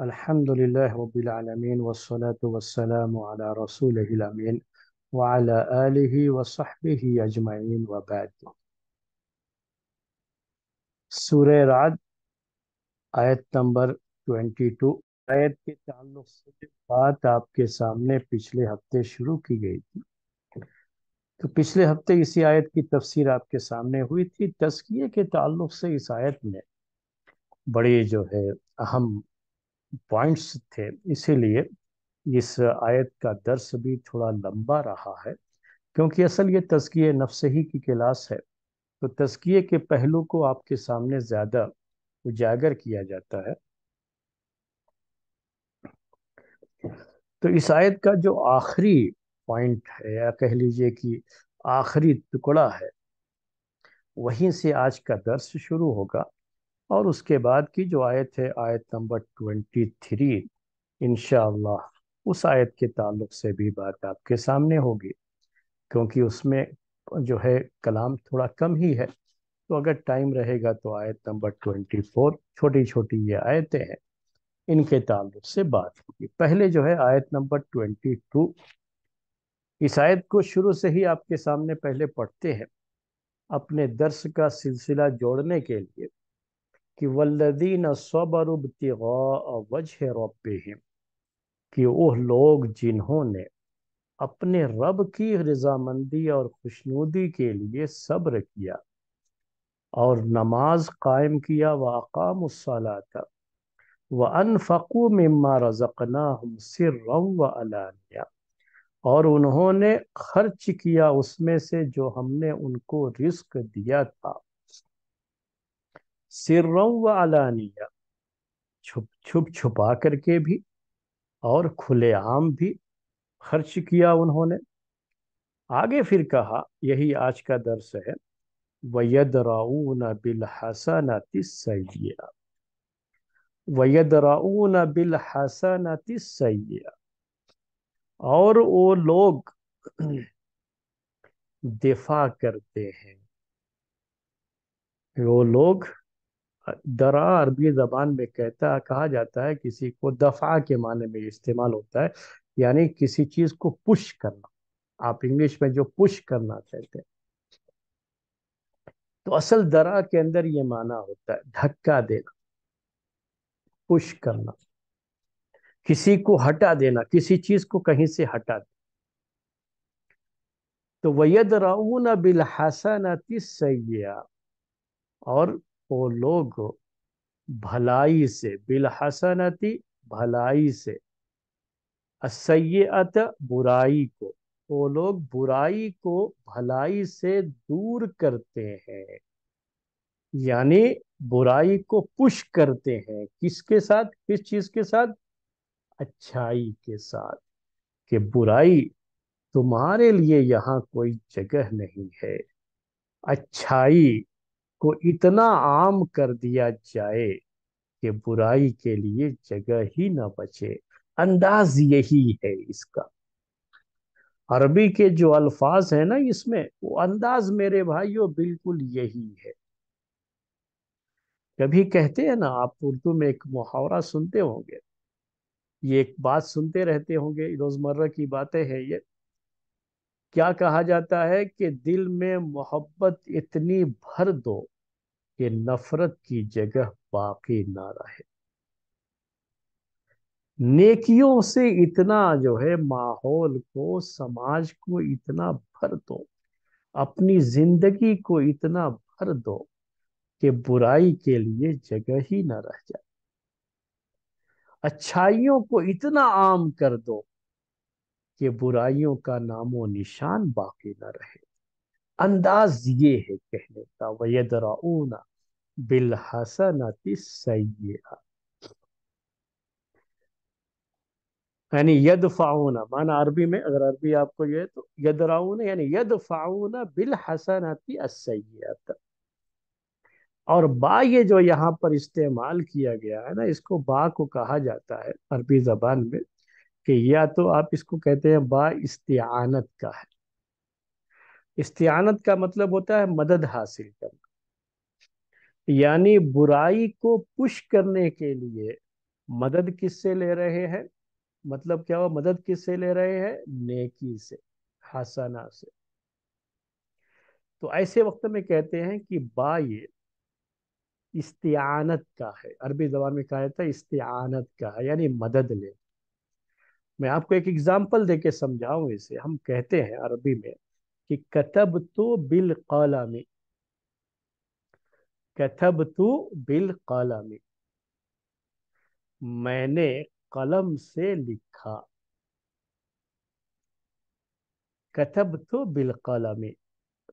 الحمد لله رب العالمين والصلاة والسلام على رسوله الأمين وعلى آله وصحبه أجمعين وبعد आयत नंबर 22 आयत के ताल्लुक से बात आपके सामने पिछले हफ्ते शुरू की गई थी तो पिछले हफ्ते इसी आयत की तफसीर आपके सामने हुई थी तस्किए के ताल्लुक से इस आयत में बड़े जो है अहम पॉइंट्स थे इसीलिए इस आयत का दर्स भी थोड़ा लंबा रहा है क्योंकि असल ये तस्किए नफ्स ही की क्लास है तो तस्किए के पहलू को आपके सामने ज़्यादा उजागर किया जाता है तो इस आयत का जो आखिरी पॉइंट है या कह लीजिए कि आखिरी टुकड़ा है वहीं से आज का दर्स शुरू होगा और उसके बाद की जो आयत है आयत नंबर ट्वेंटी थ्री इन उस आयत के ताल्लुक से भी बात आपके सामने होगी क्योंकि उसमें जो है कलाम थोड़ा कम ही है तो अगर टाइम रहेगा तो आयत नंबर ट्वेंटी फोर छोटी छोटी ये आयतें हैं इनके ताल्लुक से बात होगी पहले जो है आयत नंबर ट्वेंटी टू इस आयत को शुरू से ही आपके सामने पहले पढ़ते हैं अपने दर्श का सिलसिला जोड़ने के लिए कि वल्लदीन वजह रबहम कि वह लोग जिन्होंने अपने रब की रजामंदी और खुशनुदी के लिए सब्र किया और नमाज कायम किया व अकामसलाता व अनफ़ू मम्मा रज़कना हम व अलानिया और उन्होंने खर्च किया उसमें से जो हमने उनको रिस्क दिया था सिर व अलानिया छुप छुप छुपा करके भी और खुलेआम भी खर्च किया उन्होंने आगे फिर कहा यही आज का दर्स है वयदराऊन बिलहसनति सैया वयदराऊन बिलहसनति सैया और वो लोग दिफा करते हैं वो लोग दरा अरबी ज़बान में कहता कहा जाता है किसी को दफ़ा के माने में इस्तेमाल होता है यानी किसी चीज़ को पुश करना आप इंग्लिश में जो पुश करना कहते हैं तो असल दरा के अंदर ये माना होता है धक्का देना पुश करना किसी को हटा देना किसी चीज को कहीं से हटा देना तो ना राउन ना हसनति सैया और वो लोग भलाई से बिलहसनती भलाई से असैयत बुराई को वो तो लोग बुराई को भलाई से दूर करते हैं यानी बुराई को पुश करते हैं किसके साथ किस चीज के साथ अच्छाई के साथ कि बुराई तुम्हारे लिए यहाँ कोई जगह नहीं है अच्छाई को इतना आम कर दिया जाए कि बुराई के लिए जगह ही ना बचे अंदाज यही है इसका अरबी के जो अल्फाज है ना इसमें वो अंदाज मेरे भाइयों बिल्कुल यही है कभी कहते हैं ना आप उर्दू में एक मुहावरा सुनते होंगे ये एक बात सुनते रहते होंगे रोजमर्रा की बातें हैं ये क्या कहा जाता है कि दिल में मोहब्बत इतनी भर दो कि नफरत की जगह बाकी ना रहे नेकियों से इतना जो है माहौल को समाज को इतना भर दो अपनी जिंदगी को इतना भर दो कि बुराई के लिए जगह ही ना रह जाए अच्छाइयों को इतना आम कर दो कि बुराइयों का नामो निशान बाकी न रहे अंदाज ये है कहने का वयदराऊना बिलहसनति सैया यानी यद फाउना माना अरबी में अगर अरबी आपको ये तो यदराउन यानी यद फाउना बिल हसनती और बा ये जो यहाँ पर इस्तेमाल किया गया है ना इसको बा को कहा जाता है अरबी जबान में कि या तो आप इसको कहते हैं बा इस्तियानत का है इस्तियानत का मतलब होता है मदद हासिल करना यानी बुराई को पुश करने के लिए मदद किससे ले रहे हैं मतलब क्या हुआ मदद किससे ले रहे हैं नेकी से हसना से तो ऐसे वक्त में कहते हैं कि बा ये इस्तियानत का है अरबी जबान में कहा जाता है इस्तियानत का है यानी मदद ले मैं आपको एक एग्जाम्पल दे के समझाऊ इसे हम कहते हैं अरबी में कि कतब तो बिल कलामी कतब तो बिल कलामी मैंने कलम से लिखा कतब तो बिल कलामी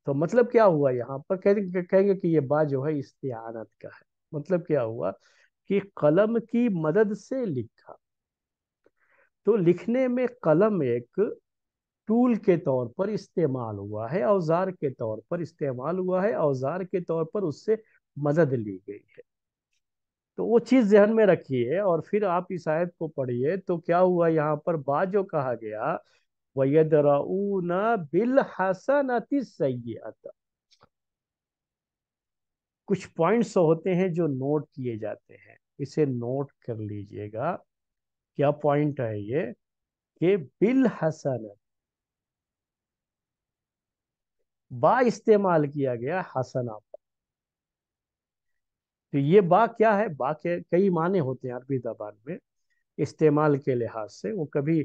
तो मतलब क्या हुआ यहाँ पर कहेंगे कहेंगे कि ये बात जो है इस्तेहानत का है मतलब क्या हुआ कि कलम की मदद से लिखा तो लिखने में कलम एक टूल के तौर पर इस्तेमाल हुआ है औजार के तौर पर इस्तेमाल हुआ है औजार के तौर पर उससे मदद ली गई है तो वो चीज़ जहन में रखिए और फिर आप इस आयत को पढ़िए तो क्या हुआ यहाँ पर जो कहा गया वयदराऊना बिल हसनति सैयत कुछ पॉइंट्स होते हैं जो नोट किए जाते हैं इसे नोट कर लीजिएगा क्या पॉइंट है ये कि बिल हसन बा इस्तेमाल किया गया हसना तो ये बा क्या है बा के कई माने होते हैं अरबी जबान में इस्तेमाल के लिहाज से वो कभी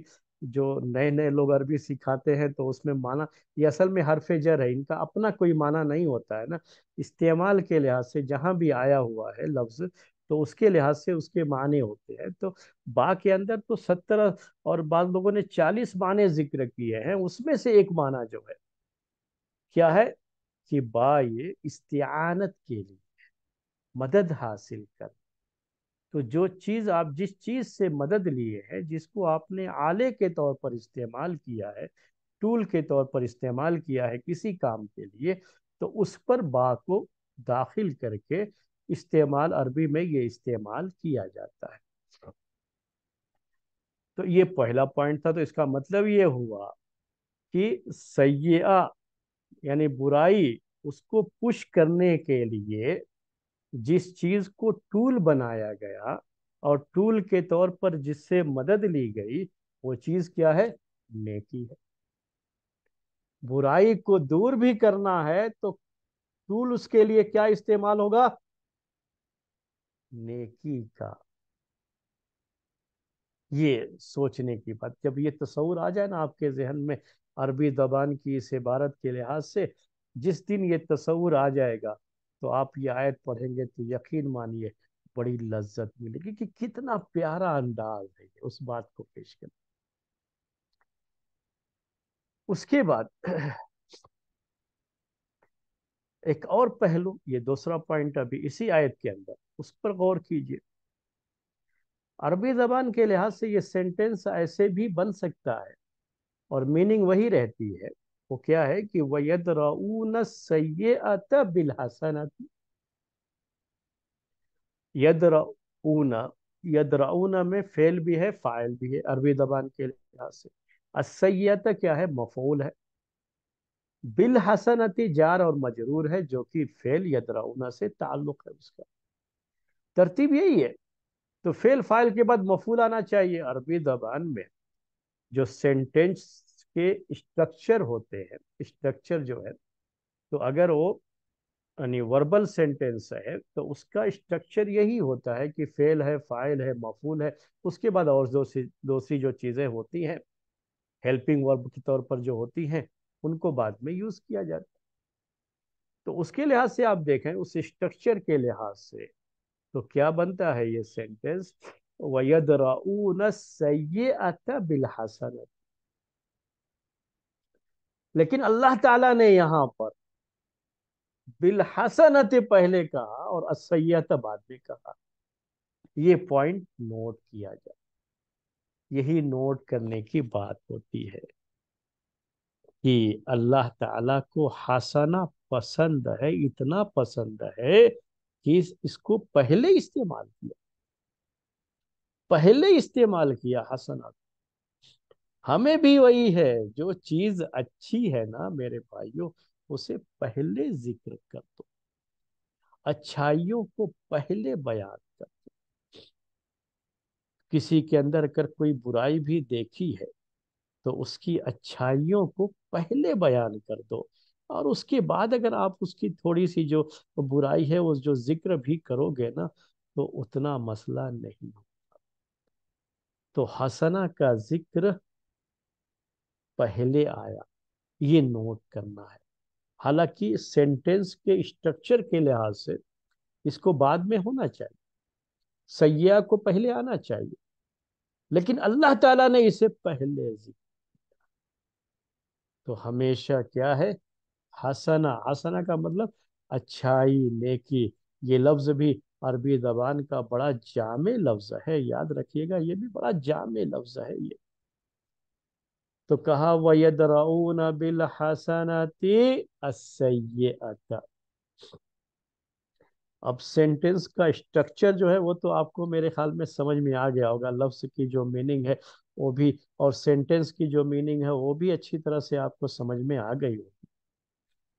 जो नए नए लोग अरबी सिखाते हैं तो उसमें माना ये असल में हरफ जर है इनका अपना कोई माना नहीं होता है ना इस्तेमाल के लिहाज से जहाँ भी आया हुआ है लफ्ज़ तो उसके लिहाज से उसके माने होते हैं तो बा के अंदर तो सत्तर और बाद लोगों ने चालीस माने जिक्र किए हैं उसमें से एक माना जो है क्या है कि बा ये के लिए मदद हासिल कर तो जो चीज़ आप जिस चीज़ से मदद लिए हैं जिसको आपने आले के तौर पर इस्तेमाल किया है टूल के तौर पर इस्तेमाल किया है किसी काम के लिए तो उस पर बा को दाखिल करके इस्तेमाल अरबी में ये इस्तेमाल किया जाता है तो ये पहला पॉइंट था तो इसका मतलब ये हुआ कि सयाह यानी बुराई उसको पुश करने के लिए जिस चीज़ को टूल बनाया गया और टूल के तौर पर जिससे मदद ली गई वो चीज़ क्या है नेकी है बुराई को दूर भी करना है तो टूल उसके लिए क्या इस्तेमाल होगा नेकी का ये सोचने की बात जब ये तस्वूर आ जाए ना आपके जहन में अरबी जबान की इस इबारत के लिहाज से जिस दिन ये तस्वूर आ जाएगा तो आप ये आयत पढ़ेंगे तो यकीन मानिए बड़ी लज्जत मिलेगी कि कितना प्यारा अंदाज है उस बात को पेश करना उसके बाद एक और पहलू ये दूसरा पॉइंट अभी इसी आयत के अंदर उस पर गौर कीजिए अरबी जबान के लिहाज से ये सेंटेंस ऐसे भी बन सकता है और मीनिंग वही रहती है वो क्या है कि वयद रऊन सैत बिलहसन यद रऊना यद रऊना में फेल भी है फाइल भी है अरबी जबान के लिहाज से असैत क्या है मफूल है बिल हसनती जार और मजरूर है जो कि फेल यदराउना से ताल्लुक है उसका तरतीब यही है तो फेल फाइल के बाद मफूल आना चाहिए अरबी जबान में जो सेंटेंस के स्ट्रक्चर होते हैं स्ट्रक्चर जो है तो अगर वो यानी वर्बल सेंटेंस है तो उसका स्ट्रक्चर यही होता है कि फेल है फाइल है मफूल है उसके बाद और दूसरी दूसरी जो चीज़ें होती हैं हेल्पिंग वर्ब के तौर पर जो होती हैं उनको बाद में यूज किया जाता है तो उसके लिहाज से आप देखें उस स्ट्रक्चर के लिहाज से तो क्या बनता है ये सेंटेंस वयदराऊन लेकिन अल्लाह ताला ने यहां पर बिलहसनत पहले कहा और असैयत बाद में कहा ये पॉइंट नोट किया जाए यही नोट करने की बात होती है कि अल्लाह ताला को हंसना पसंद है इतना पसंद है कि इसको पहले इस्तेमाल किया पहले इस्तेमाल किया हसना हमें भी वही है जो चीज अच्छी है ना मेरे भाइयों उसे पहले जिक्र कर दो अच्छाइयों को पहले बयान कर दो किसी के अंदर अगर कोई बुराई भी देखी है तो उसकी अच्छाइयों को पहले बयान कर दो और उसके बाद अगर आप उसकी थोड़ी सी जो बुराई है वो जो जिक्र भी करोगे ना तो उतना मसला नहीं होगा तो हसना का जिक्र पहले आया ये नोट करना है हालांकि सेंटेंस के स्ट्रक्चर के लिहाज से इसको बाद में होना चाहिए सैया को पहले आना चाहिए लेकिन अल्लाह ताला ने इसे पहले जिक्र तो हमेशा क्या है हसना हसना का मतलब अच्छाई नेकी ये लफ्ज़ भी अरबी जबान का बड़ा जाम लफ्ज़ है याद रखिएगा ये भी बड़ा जाम लफ्ज़ है ये तो कहा वयदराउन बिल हसनती अब सेंटेंस का स्ट्रक्चर जो है वो तो आपको मेरे ख्याल में समझ में आ गया होगा लफ्ज़ की जो मीनिंग है वो भी और सेंटेंस की जो मीनिंग है वो भी अच्छी तरह से आपको समझ में आ गई होगी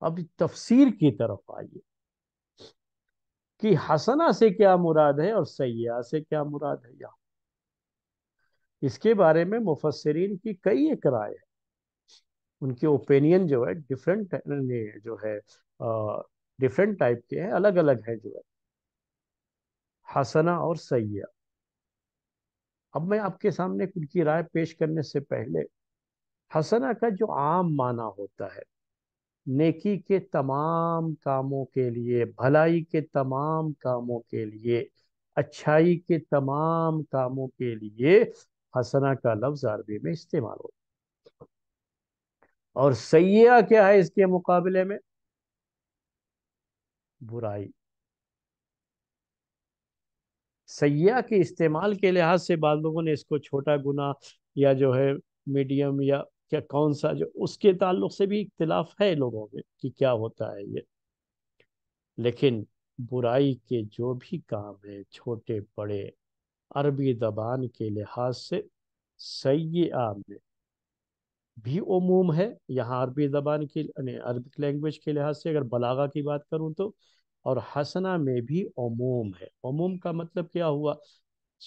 अब तफसीर की तरफ आइए कि हसना से क्या मुराद है और सयाह से क्या मुराद है यहाँ इसके बारे में मुफसरीन की कई एक राय है उनके ओपिनियन जो है डिफरेंट जो है डिफरेंट टाइप के हैं अलग अलग हैं जो है हसना और सयाह अब मैं आपके सामने खुद की राय पेश करने से पहले हसना का जो आम माना होता है नेकी के तमाम कामों के लिए भलाई के तमाम कामों के लिए अच्छाई के तमाम कामों के लिए हसना का लफ्ज अरबी में इस्तेमाल होता है और सैया क्या है इसके मुकाबले में बुराई सैया के इस्तेमाल के लिहाज से बाद लोगों ने इसको छोटा गुना या जो है मीडियम या क्या कौन सा जो उसके ताल्लुक से भी इख्तलाफ है लोगों में कि क्या होता है ये लेकिन बुराई के जो भी काम है छोटे बड़े अरबी जबान के लिहाज से सैया में भी उमूम है यहाँ अरबी जबान के अरबिक लैंग्वेज के लिहाज से अगर बलागा की बात करूँ तो और हसना में भी अमूम है अमूम का मतलब क्या हुआ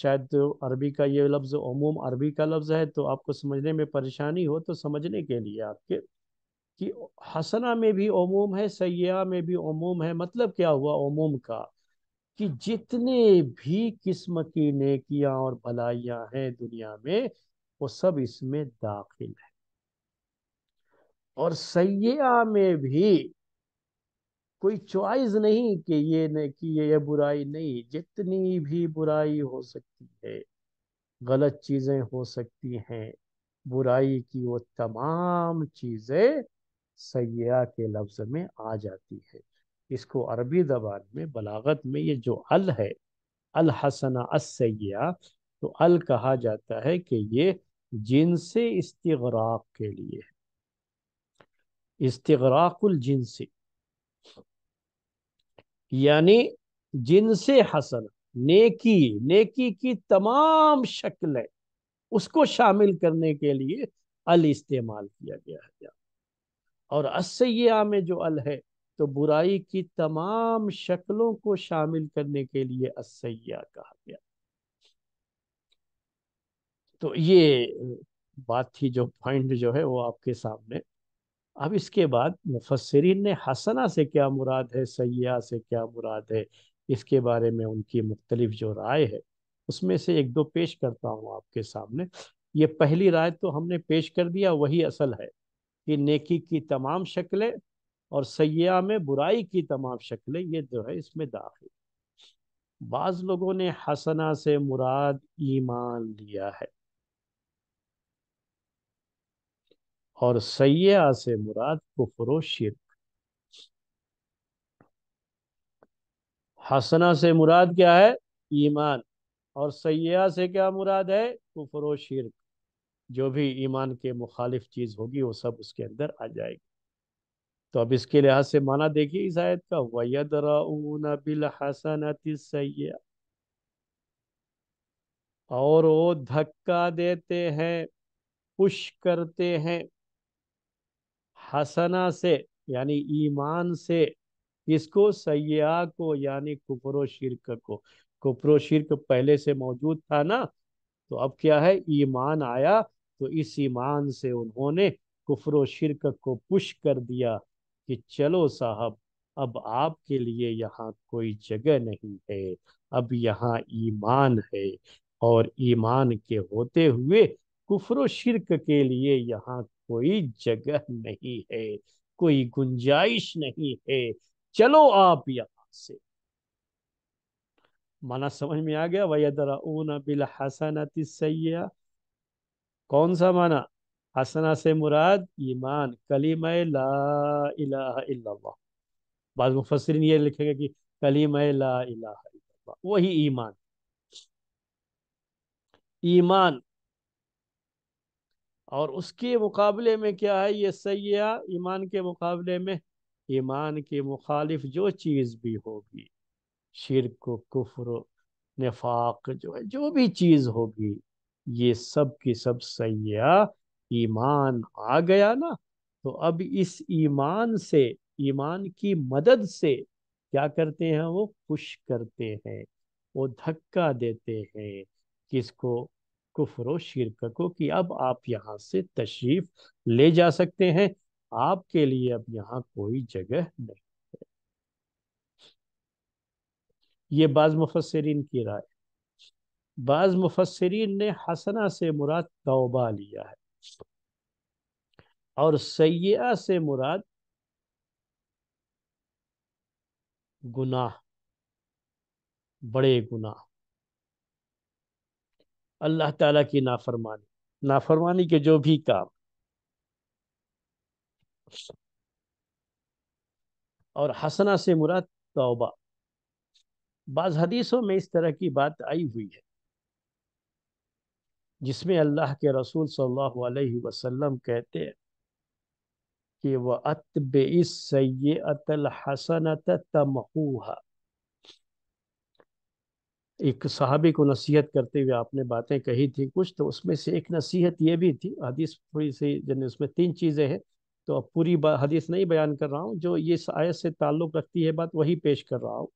शायद तो अरबी का ये लफ्ज़ अमूम अरबी का लफ्ज़ है तो आपको समझने में परेशानी हो तो समझने के लिए आपके कि हसना में भी अमूम है सयाह में भी अमूम है मतलब क्या हुआ अमूम का कि जितने भी किस्म की नेकियां और भलाइयां हैं दुनिया में वो सब इसमें दाखिल है और सयाह में भी कोई चॉइस नहीं कि ये नहीं कि ये, ये बुराई नहीं जितनी भी बुराई हो सकती है गलत चीज़ें हो सकती हैं बुराई की वो तमाम चीज़ें सयाह के लफ्ज़ में आ जाती है इसको अरबी जबान में बलागत में ये जो अल है अल हसना असैया तो अल कहा जाता है कि ये जिनसे इस्तराक के लिए है इस्तराकुल जिनसी यानी जिनसे हसन नेकी नेकी की तमाम शक्लें उसको शामिल करने के लिए अल इस्तेमाल किया गया है और असया में जो अल है तो बुराई की तमाम शक्लों को शामिल करने के लिए असया कहा गया तो ये बात थी जो पॉइंट जो है वो आपके सामने अब इसके बाद मुफसरीन ने हसना से क्या मुराद है सयाह से क्या मुराद है इसके बारे में उनकी मुख्तलिफ जो राय है उसमें से एक दो पेश करता हूँ आपके सामने ये पहली राय तो हमने पेश कर दिया वही असल है कि नेकी की तमाम शक्लें और सयाह में बुराई की तमाम शक्लें ये जो है इसमें दाखिल बाज़ लोगों ने हसना से मुराद ईमान लिया है और सैया से मुराद कुफरो शिरक हसना से मुराद क्या है ईमान और सैया से क्या मुराद है कुफर शिरक जो भी ईमान के मुखालिफ चीज़ होगी वो सब उसके अंदर आ जाएगी तो अब इसके लिहाज से माना देखिए इस आयत का वयदराउन बिल हसन सैया और वो धक्का देते हैं पुश करते हैं हसना से यानी ईमान से इसको सयाह को यानी कुपरो शिरक को कुपरो शिरक पहले से मौजूद था ना तो अब क्या है ईमान आया तो इस ईमान से उन्होंने कुफरो शिरक को पुश कर दिया कि चलो साहब अब आपके लिए यहाँ कोई जगह नहीं है अब यहाँ ईमान है और ईमान के होते हुए कुफर शिरक के लिए यहाँ कोई जगह नहीं है कोई गुंजाइश नहीं है चलो आप यहां से माना समझ में आ गया वयदरा बिल हसन सैया कौन सा माना हसना से मुराद ईमान कलीम ला बाद मुफसरिन ये लिखेगा कि कलीम ला वही ईमान ईमान और उसके मुकाबले में क्या है ये सैया ईमान के मुकाबले में ईमान के मुखालिफ जो चीज़ भी होगी शिरक कुफर नफाक जो है जो भी चीज़ होगी ये सब की सब सैया ईमान आ गया ना तो अब इस ईमान से ईमान की मदद से क्या करते हैं वो खुश करते हैं वो धक्का देते हैं किसको कुफर व शिरक को कि अब आप यहाँ से तशरीफ ले जा सकते हैं आपके लिए अब यहाँ कोई जगह नहीं है ये बाज़ मुफसरीन की राय बाज़ मुफसरीन ने हसना से मुराद तौबा लिया है और सयाह से मुराद गुनाह बड़े गुनाह अल्लाह ताला की नाफरमानी नाफरमानी के जो भी काम और हसना से मुराद तौबा बाज़ हदीसों में इस तरह की बात आई हुई है जिसमें अल्लाह के रसूल सल्लल्लाहु अलैहि वसल्लम कहते हैं कि वह इस सैत हसनत तमहूहा एक सहाबी को नसीहत करते हुए आपने बातें कही थी कुछ तो उसमें से एक नसीहत ये भी थी हदीस थोड़ी सी जन उसमें तीन चीज़ें हैं तो अब पूरी हदीस नहीं बयान कर रहा हूँ जो ये आयत से ताल्लुक़ रखती है बात वही पेश कर रहा हूँ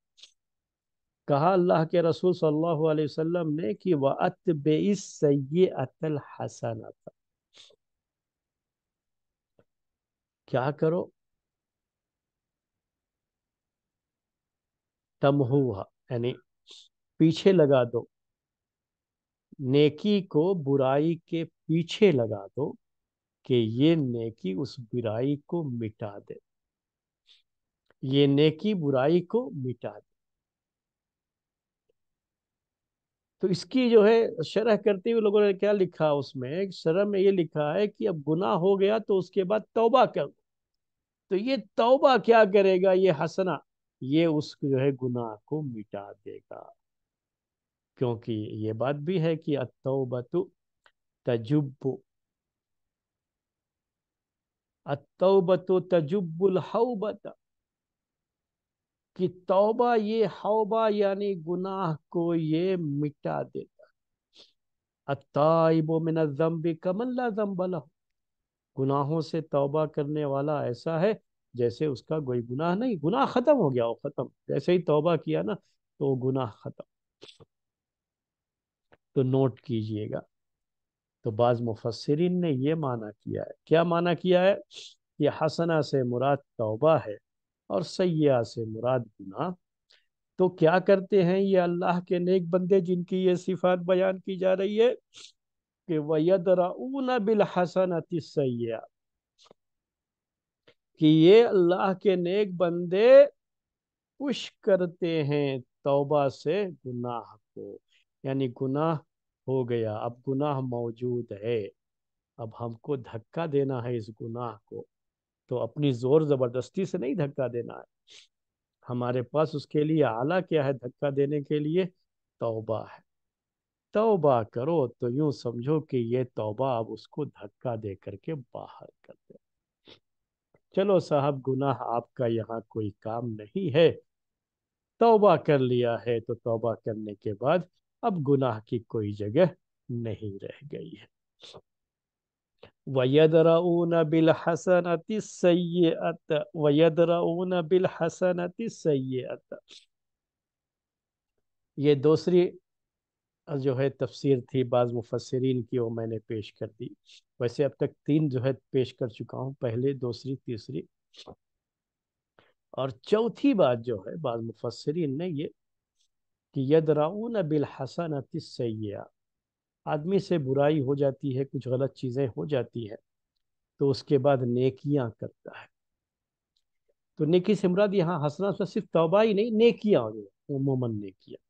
कहा अल्लाह के रसूल सल्लल्लाहु अलैहि वसल्लम ने कि वत बेस अतल हसन क्या करो तमहुआ यानी पीछे लगा दो नेकी को बुराई के पीछे लगा दो कि ये नेकी उस बुराई को मिटा दे ये नेकी बुराई को मिटा दे तो इसकी जो है शरह करते हुए लोगों ने क्या लिखा उसमें शरह में ये लिखा है कि अब गुनाह हो गया तो उसके बाद तौबा कर तो ये तौबा क्या करेगा ये हसना ये उस जो है गुनाह को मिटा देगा क्योंकि ये बात भी है कि अतौबतु तजुब्बु अतौबतु तजुब्बुल हौबत कि तौबा ये हौबा यानी गुनाह को ये मिटा देता अताइबो मिन जम्बी कमन ला जम्बला गुनाहों से तौबा करने वाला ऐसा है जैसे उसका कोई गुनाह नहीं गुनाह खत्म हो गया वो खत्म जैसे ही तौबा किया ना तो गुनाह खत्म तो नोट कीजिएगा तो बाज़ मुफसरिन ने यह माना किया है क्या माना किया है कि हसना से मुराद तौबा है और सयाह से मुराद गुना तो क्या करते हैं ये अल्लाह के नेक बंदे जिनकी ये सिफात बयान की जा रही है कि वयदराऊन बिल हसन सयाह कि ये अल्लाह के नेक बंदे पुश करते हैं तौबा से गुनाह को यानी गुनाह हो गया अब गुनाह मौजूद है अब हमको धक्का देना है इस गुनाह को तो अपनी जोर जबरदस्ती से नहीं धक्का देना है हमारे पास उसके लिए आला क्या है धक्का देने के लिए तौबा है तौबा करो तो यूं समझो कि ये तौबा अब उसको धक्का दे करके बाहर कर दे चलो साहब गुनाह आपका यहाँ कोई काम नहीं है तौबा कर लिया है तो तौबा करने के बाद अब गुनाह की कोई जगह नहीं रह गई है हसन बिल हसनति अत वयदराऊन बिल हसन सै अत ये दूसरी जो है तफसीर थी बाज़ मुफसरीन की वो मैंने पेश कर दी वैसे अब तक तीन जो है पेश कर चुका हूँ पहले दूसरी तीसरी और चौथी बात जो है बाज़ मुफसरीन ने ये कि यदराउन हसन सैया आदमी से बुराई हो जाती है कुछ गलत चीज़ें हो जाती है तो उसके बाद नेकियां करता है तो नेकी से मुराद यहाँ हसना से तो सिर्फ तोबा ही नहीं नेकियां हो जाए उमूमन नेकियां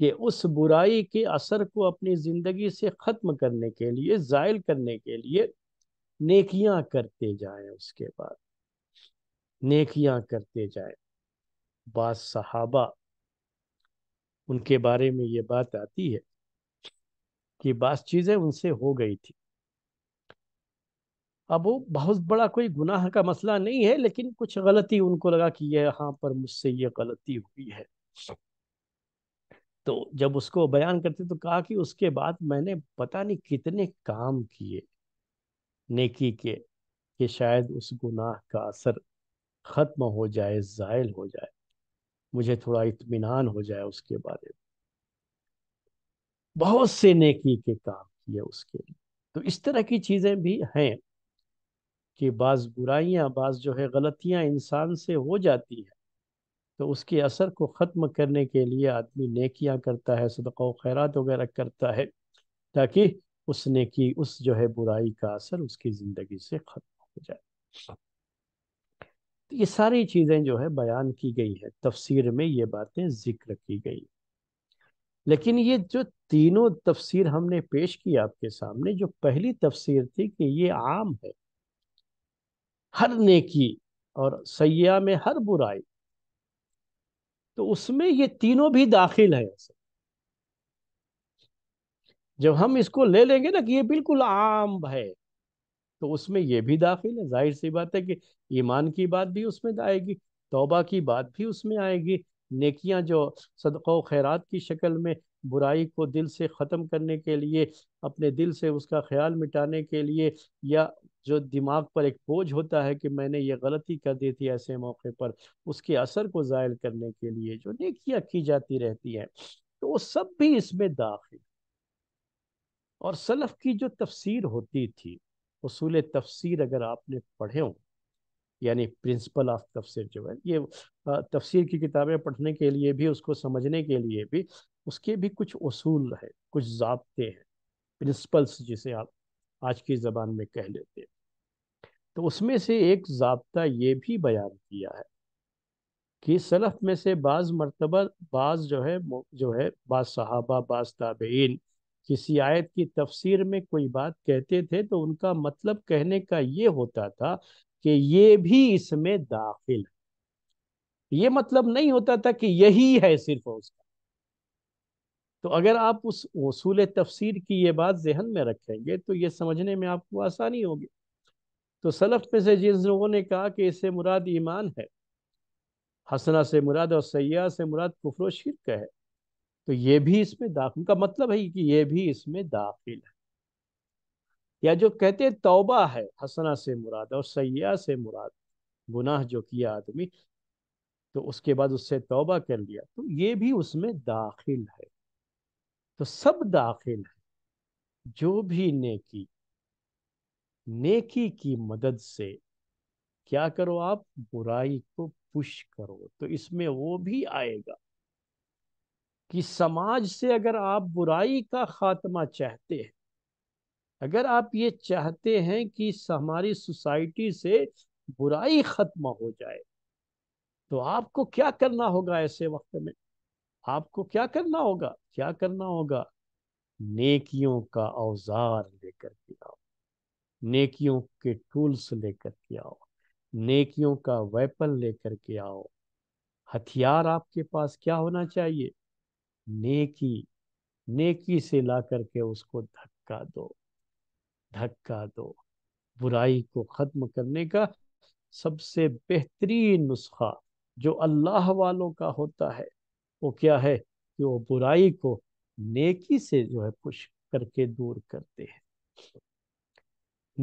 कि उस बुराई के असर को अपनी ज़िंदगी से ख़त्म करने के लिए ज़ायल करने के लिए नेकियां करते जाएं उसके बाद नेकियां करते जाएं बास सहाबा उनके बारे में ये बात आती है कि बास चीज़ें उनसे हो गई थी अब वो बहुत बड़ा कोई गुनाह का मसला नहीं है लेकिन कुछ गलती उनको लगा कि यह यहाँ पर मुझसे ये गलती हुई है तो जब उसको बयान करते तो कहा कि उसके बाद मैंने पता नहीं कितने काम किए नेकी के कि शायद उस गुनाह का असर ख़त्म हो जाए जायल हो जाए मुझे थोड़ा इतमान हो जाए उसके बारे में बहुत से नेकी के काम किए उसके लिए तो इस तरह की चीज़ें भी हैं कि बाज़ बुराइयां बाज़ जो है गलतियां इंसान से हो जाती हैं तो उसके असर को ख़त्म करने के लिए आदमी नेकियां करता है सदक़ खैरात वगैरह करता है ताकि उस नेकी उस जो है बुराई का असर उसकी ज़िंदगी से ख़त्म हो जाए तो ये सारी चीज़ें जो है बयान की गई है तफसीर में ये बातें जिक्र की गई लेकिन ये जो तीनों तफसीर हमने पेश की आपके सामने जो पहली तफसीर थी कि ये आम है हर नेकी और सैया में हर बुराई तो उसमें ये तीनों भी दाखिल है ऐसे जब हम इसको ले लेंगे ना कि ये बिल्कुल आम है तो उसमें यह भी दाखिल है जाहिर सी बात है कि ईमान की बात भी उसमें आएगी तोबा की बात भी उसमें आएगी नेकियां जो सदक़ो खैरात की शक्ल में बुराई को दिल से ख़त्म करने के लिए अपने दिल से उसका ख्याल मिटाने के लिए या जो दिमाग पर एक बोझ होता है कि मैंने ये गलती कर दी थी ऐसे मौके पर उसके असर को ज़ायल करने के लिए जो नेकियां की जाती रहती हैं तो वो सब भी इसमें दाखिल और सलफ़ की जो तफसीर होती थी असूल तफसीर अगर आपने पढ़े हों यानी प्रिंसिपल ऑफ तफसीर जो है ये तफसीर की किताबें पढ़ने के लिए भी उसको समझने के लिए भी उसके भी कुछ असूल है कुछ जबते हैं प्रिंसिपल्स जिसे आप आज की ज़बान में कह लेते हैं तो उसमें से एक जबता ये भी बयान किया है कि सलफ में से बाज़ मरतबा बाज़ जो है जो है बाज़ सहाबा बाज़ ताबेन किसी आयत की तफसीर में कोई बात कहते थे तो उनका मतलब कहने का ये होता था कि ये भी इसमें दाखिल है ये मतलब नहीं होता था कि यही है सिर्फ उसका तो अगर आप उस वसूल तफसीर की ये बात जहन में रखेंगे तो ये समझने में आपको आसानी होगी तो सलफ में से जिन लोगों ने कहा कि इसे मुराद ईमान है हसना से मुराद और सयाह से मुराद कुफर शिरक है तो ये भी इसमें दाखिल का मतलब है कि ये भी इसमें दाखिल है या जो कहते तौबा है हसना से मुराद और सयाह से मुराद गुनाह जो किया आदमी तो उसके बाद उससे तौबा कर लिया तो ये भी उसमें दाखिल है तो सब दाखिल है जो भी नेकी नेकी की मदद से क्या करो आप बुराई को पुश करो तो इसमें वो भी आएगा कि समाज से अगर आप बुराई का खात्मा चाहते हैं अगर आप ये चाहते हैं कि हमारी सोसाइटी से बुराई खत्म हो जाए तो आपको क्या करना होगा ऐसे वक्त में आपको क्या करना होगा क्या करना होगा नेकियों का औजार लेकर के आओ नेकियों के टूल्स लेकर के आओ नेकियों का वेपन लेकर के आओ हथियार आपके पास क्या होना चाहिए नेकी नेकी से ला करके उसको धक्का दो धक्का दो बुराई को ख़त्म करने का सबसे बेहतरीन नुस्खा जो अल्लाह वालों का होता है वो क्या है कि वो बुराई को नेकी से जो है पुश करके दूर करते हैं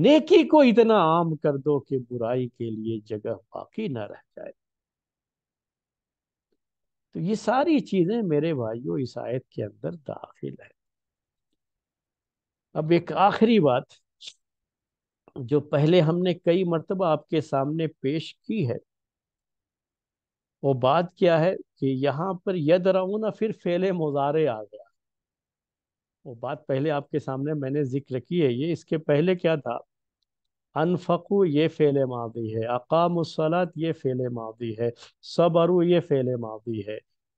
नेकी को इतना आम कर दो कि बुराई के लिए जगह बाकी ना रह जाए तो ये सारी चीजें मेरे भाइयों इस आयत के अंदर दाखिल है अब एक आखिरी बात जो पहले हमने कई मरतबा आपके सामने पेश की है वो बात क्या है कि यहाँ पर यद ना फिर फेले मुजारे आ गया वो बात पहले आपके सामने मैंने जिक्र की है ये इसके पहले क्या था अनफकु ये फेले मादी है अकाम सलात ये फेले मादी है सबरु ये फेले मादी है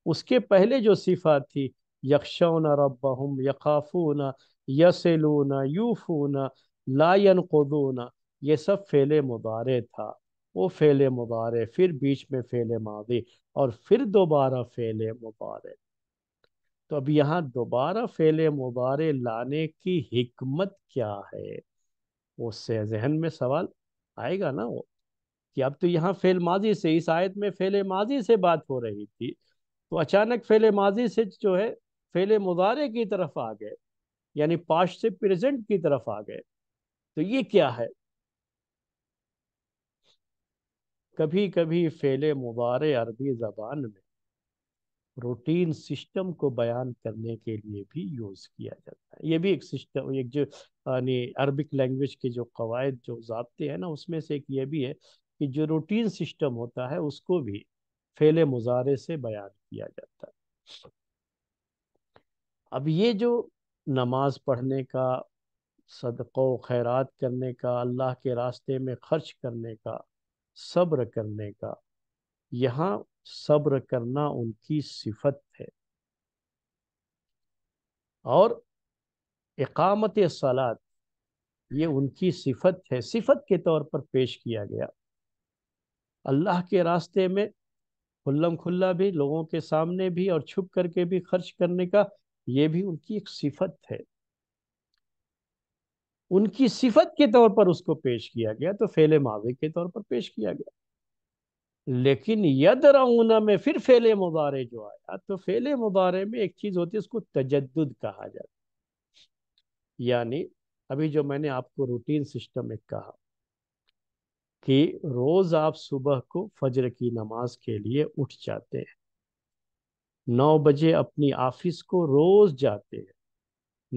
उसके पहले जो सिफात थी यक्षौन रबहम यकाफूना यसलूना न लायन कदूना ये सब फेले मुबारे था वो फेले मुबारे फिर बीच में फेले मादी और फिर दोबारा फेले मुबारे तो अब यहाँ दोबारा फेले मुबारे लाने की हिकमत क्या है उससे जहन में सवाल आएगा ना वो कि अब तो यहाँ फेल माजी से इस आयत में फेले माजी से बात हो रही थी तो अचानक फेले माजी से जो है फेले मुदारे की तरफ आ गए यानी पास्ट से प्रेजेंट की तरफ आ गए तो ये क्या है कभी कभी फेले मुबारे अरबी जबान में रूटीन सिस्टम को बयान करने के लिए भी यूज़ किया जाता है ये भी एक सिस्टम एक जो यानी अरबिक लैंग्वेज के जो कवायद जो जबते हैं ना उसमें से एक ये भी है कि जो रूटीन सिस्टम होता है उसको भी फेले मुजारे से बयान किया जाता है अब ये जो नमाज पढ़ने का सदक़ो खैरात करने का अल्लाह के रास्ते में खर्च करने का सब्र करने का यहाँ सब्र करना उनकी सिफत है और एकामत सलात ये उनकी सिफत है सिफत के तौर पर पेश किया गया अल्लाह के रास्ते में खुल्लम खुल्ला भी लोगों के सामने भी और छुप करके भी खर्च करने का ये भी उनकी एक सिफत है उनकी सिफत के तौर पर उसको पेश किया गया तो फेले मावे के तौर पर पेश किया गया लेकिन यद रंगना में फिर फेले मुबारे जो आया तो फेले मुबारे में एक चीज़ होती है उसको तजद कहा जाता यानी अभी जो मैंने आपको रूटीन सिस्टम एक कहा कि रोज़ आप सुबह को फजर की नमाज के लिए उठ जाते हैं नौ बजे अपनी ऑफिस को रोज़ जाते हैं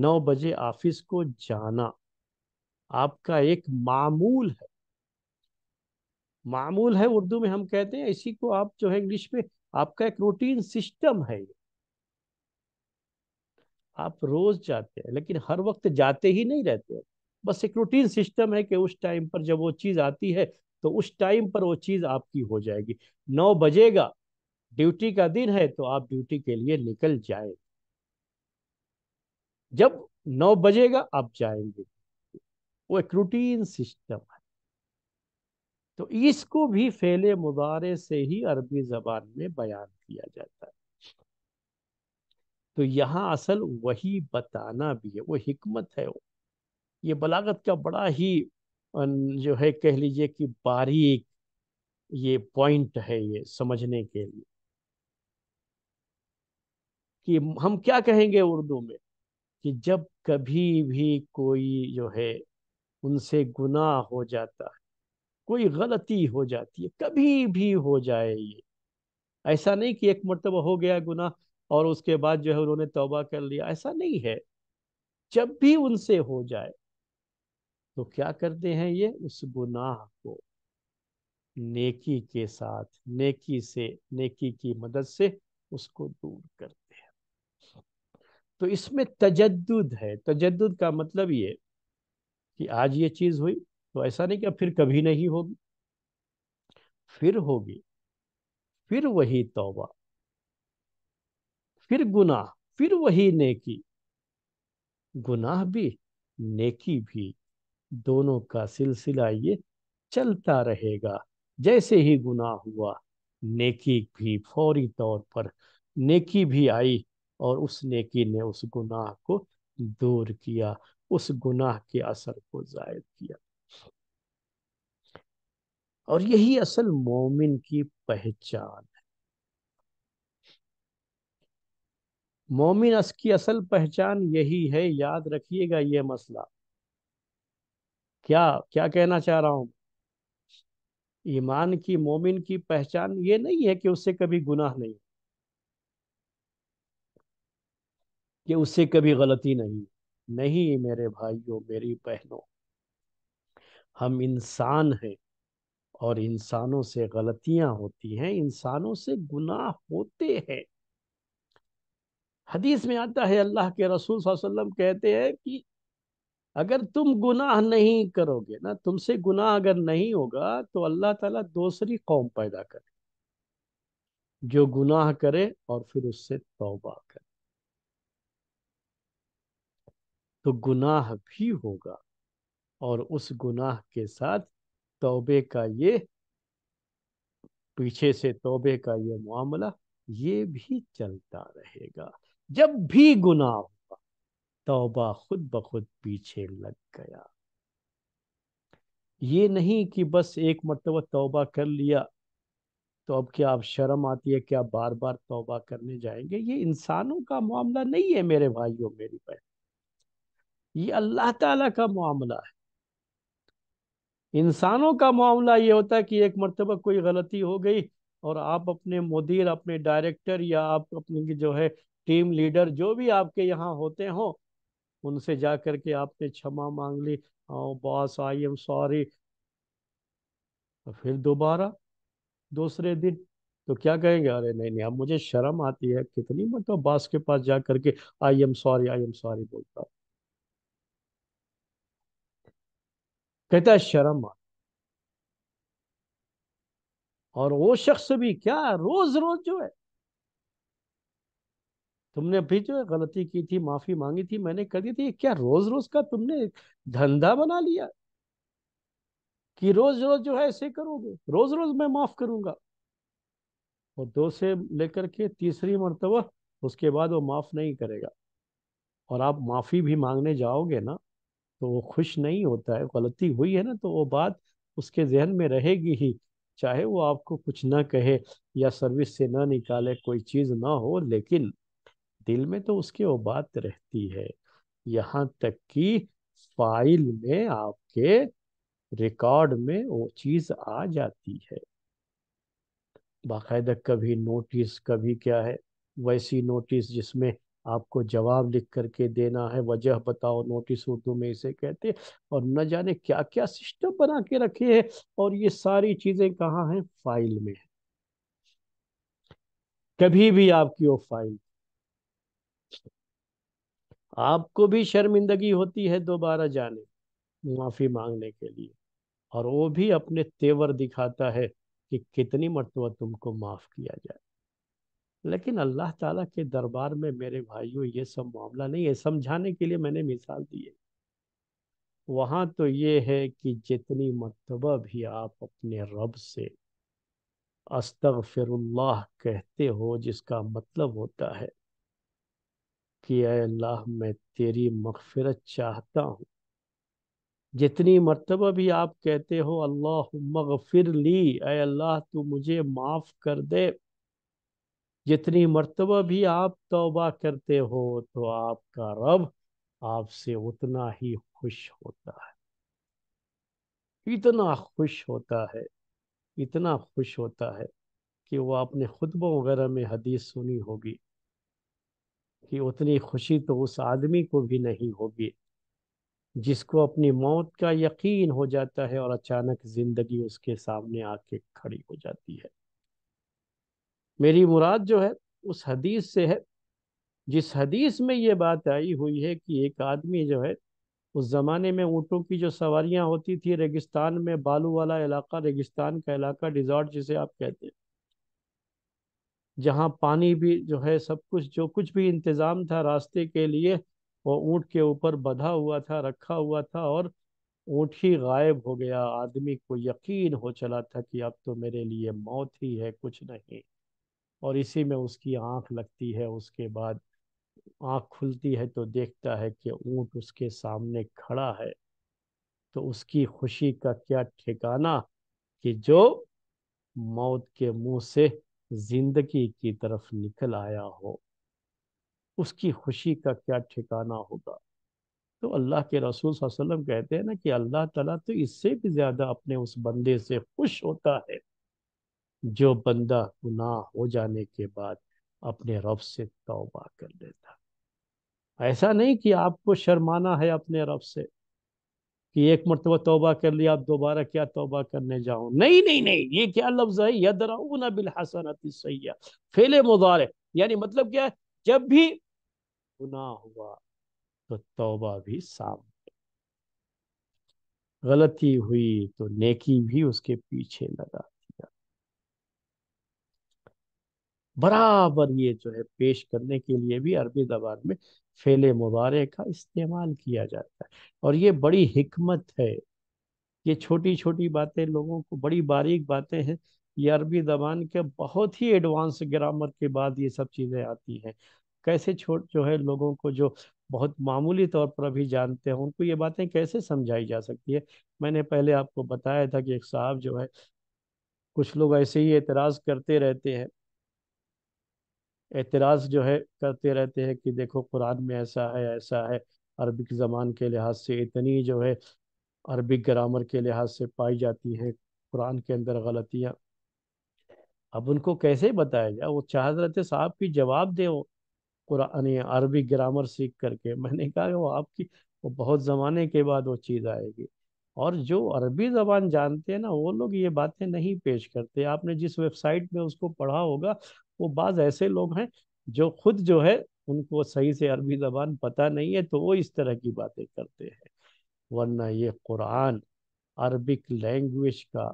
नौ बजे ऑफिस को जाना आपका एक मामूल है मामूल है उर्दू में हम कहते हैं इसी को आप जो है इंग्लिश में आपका एक रूटीन सिस्टम है ये आप रोज जाते हैं लेकिन हर वक्त जाते ही नहीं रहते बस एक रूटीन सिस्टम है कि उस टाइम पर जब वो चीज़ आती है तो उस टाइम पर वो चीज़ आपकी हो जाएगी नौ बजेगा ड्यूटी का दिन है तो आप ड्यूटी के लिए निकल जाए जब नौ बजेगा आप जाएंगे वो एक रूटीन सिस्टम है तो इसको भी फेले मुदारे से ही अरबी जबान में बयान किया जाता है तो यहां असल वही बताना भी है वो हिकमत है वो ये बलागत का बड़ा ही जो है कह लीजिए कि बारीक ये पॉइंट है ये समझने के लिए कि हम क्या कहेंगे उर्दू में कि जब कभी भी कोई जो है उनसे गुनाह हो जाता है कोई गलती हो जाती है कभी भी हो जाए ये ऐसा नहीं कि एक मरतबा हो गया गुनाह और उसके बाद जो है उन्होंने तौबा कर लिया ऐसा नहीं है जब भी उनसे हो जाए तो क्या करते हैं ये उस गुनाह को नेकी के साथ नेकी से नेकी की मदद से उसको दूर करते हैं तो इसमें तजद्दुद है तजद्दुद का मतलब ये कि आज ये चीज़ हुई तो ऐसा नहीं कि फिर कभी नहीं होगी फिर होगी फिर वही तौबा फिर गुनाह फिर वही नेकी गुनाह भी नेकी भी दोनों का सिलसिला ये चलता रहेगा जैसे ही गुनाह हुआ नेकी भी फौरी तौर पर नेकी भी आई और उस नेकी ने उस गुनाह को दूर किया उस गुनाह के असर को जायद किया और यही असल मोमिन की पहचान है मोमिन की असल पहचान यही है याद रखिएगा यह मसला क्या क्या कहना चाह रहा हूँ ईमान की मोमिन की पहचान ये नहीं है कि उससे कभी गुनाह नहीं कि उससे कभी गलती नहीं नहीं मेरे भाइयों मेरी बहनों हम इंसान हैं और इंसानों से गलतियां होती हैं इंसानों से गुनाह होते हैं हदीस में आता है अल्लाह के रसूल वसल्लम कहते हैं कि अगर तुम गुनाह नहीं करोगे ना तुमसे गुनाह अगर नहीं होगा तो अल्लाह ताला दूसरी कौम पैदा करे जो गुनाह करे और फिर उससे तौबा करे तो गुनाह भी होगा और उस गुनाह के साथ तौबे का ये पीछे से तौबे का ये मामला ये भी चलता रहेगा जब भी गुनाह हो तौबा खुद ब खुद पीछे लग गया ये नहीं कि बस एक मरतबा तौबा कर लिया तो अब क्या आप शर्म आती है क्या बार बार तौबा करने जाएंगे ये इंसानों का मामला नहीं है मेरे भाइयों मेरी बहन ये अल्लाह ताला का मामला है इंसानों का मामला ये होता है कि एक मरतबा कोई गलती हो गई और आप अपने मुदीर अपने डायरेक्टर या आप अपने जो है टीम लीडर जो भी आपके यहाँ होते हों उनसे जा कर के आपने क्षमा मांग ली बॉस आई एम सॉरी तो फिर दोबारा दूसरे दिन तो क्या कहेंगे अरे नहीं नहीं अब मुझे शर्म आती है कितनी मतलब बॉस के पास जा करके I am sorry I am sorry बोलता कहता है शर्म और वो शख्स भी क्या रोज रोज जो है तुमने अभी जो गलती की थी माफी मांगी थी मैंने कर दी थी क्या रोज रोज का तुमने धंधा बना लिया कि रोज रोज जो है ऐसे करोगे रोज रोज मैं माफ करूंगा और दो से लेकर के तीसरी मरतबा उसके बाद वो माफ नहीं करेगा और आप माफी भी मांगने जाओगे ना तो वो खुश नहीं होता है गलती हुई है ना तो वो बात उसके जहन में रहेगी ही चाहे वो आपको कुछ ना कहे या सर्विस से ना निकाले कोई चीज़ ना हो लेकिन दिल में तो उसकी वो बात रहती है यहाँ तक कि फाइल में आपके रिकॉर्ड में वो चीज आ जाती है बाकायदा कभी नोटिस कभी क्या है वैसी नोटिस जिसमें आपको जवाब लिख करके देना है वजह बताओ नोटिस उर्दू में इसे कहते हैं और न जाने क्या क्या सिस्टम बना के रखे हैं और ये सारी चीजें कहाँ हैं फाइल में है कभी भी आपकी वो फाइल आपको भी शर्मिंदगी होती है दोबारा जाने माफ़ी मांगने के लिए और वो भी अपने तेवर दिखाता है कि कितनी मरतबा तुमको माफ़ किया जाए लेकिन अल्लाह ताला के दरबार में मेरे भाइयों ये सब मामला नहीं है समझाने के लिए मैंने मिसाल दी है वहाँ तो ये है कि जितनी मरतबा भी आप अपने रब से अस्तगफिरुल्लाह कहते हो जिसका मतलब होता है कि अल्लाह मैं तेरी मगफरत चाहता हूँ जितनी मरतबा भी आप कहते हो अल्लाह मगफिर ली अल्लाह तू मुझे माफ़ कर दे जितनी मरतबा भी आप तौबा करते हो तो आपका रब आपसे उतना ही खुश होता है इतना खुश होता है इतना खुश होता है कि वो आपने खुतबों वगैरह में हदीस सुनी होगी कि उतनी खुशी तो उस आदमी को भी नहीं होगी जिसको अपनी मौत का यकीन हो जाता है और अचानक ज़िंदगी उसके सामने आके खड़ी हो जाती है मेरी मुराद जो है उस हदीस से है जिस हदीस में ये बात आई हुई है कि एक आदमी जो है उस ज़माने में ऊँटों की जो सवारियाँ होती थी रेगिस्तान में बालू वाला इलाका रेगिस्तान का इलाका डिजॉर्ट जिसे आप कहते हैं जहाँ पानी भी जो है सब कुछ जो कुछ भी इंतज़ाम था रास्ते के लिए वो ऊँट के ऊपर बधा हुआ था रखा हुआ था और ऊँट ही गायब हो गया आदमी को यकीन हो चला था कि अब तो मेरे लिए मौत ही है कुछ नहीं और इसी में उसकी आंख लगती है उसके बाद आंख खुलती है तो देखता है कि ऊँट उसके सामने खड़ा है तो उसकी खुशी का क्या ठिकाना कि जो मौत के मुंह से जिंदगी की तरफ निकल आया हो उसकी खुशी का क्या ठिकाना होगा तो अल्लाह के रसूल वसल्लम कहते हैं ना कि अल्लाह ताला तो इससे भी ज़्यादा अपने उस बंदे से खुश होता है जो बंदा गुनाह हो जाने के बाद अपने रब से तौबा कर लेता ऐसा नहीं कि आपको शर्माना है अपने रब से कि एक मरतबा तोबा कर लिया आप दोबारा क्या तोबा करने जाओ नहीं नहीं नहीं ये क्या लफ्ज है यदराउना बिल हसनत सैया फेले मुदारे यानी मतलब क्या है जब भी गुना हुआ तो तोबा भी सामने गलती हुई तो नेकी भी उसके पीछे लगा दिया बराबर ये जो है पेश करने के लिए भी अरबी जबान में फेले मुबारक का इस्तेमाल किया जाता है और ये बड़ी हिकमत है ये छोटी छोटी बातें लोगों को बड़ी बारीक बातें हैं ये अरबी जबान के बहुत ही एडवांस ग्रामर के बाद ये सब चीज़ें आती हैं कैसे छोट जो है लोगों को जो बहुत मामूली तौर पर अभी जानते हैं उनको ये बातें कैसे समझाई जा सकती है मैंने पहले आपको बताया था कि एक साहब जो है कुछ लोग ऐसे ही एतराज़ करते रहते हैं एतराज़ जो है करते रहते हैं कि देखो कुरान में ऐसा है ऐसा है अरबिक ज़बान के लिहाज से इतनी जो है अरबिक ग्रामर के लिहाज से पाई जाती है कुरान के अंदर गलतियाँ अब उनको कैसे बताया जाए वो चाह रहे साहब की जवाब दे वो कुरान अरबी ग्रामर सीख करके मैंने कहा वो आपकी वो बहुत ज़माने के बाद वो चीज़ आएगी और जो अरबी ज़बान जानते हैं ना वो लोग ये बातें नहीं पेश करते आपने जिस वेबसाइट में उसको पढ़ा होगा वो बाज़ ऐसे लोग हैं जो खुद जो है उनको सही से अरबी ज़बान पता नहीं है तो वो इस तरह की बातें करते हैं वरना ये कुरान अरबिक लैंग्वेज का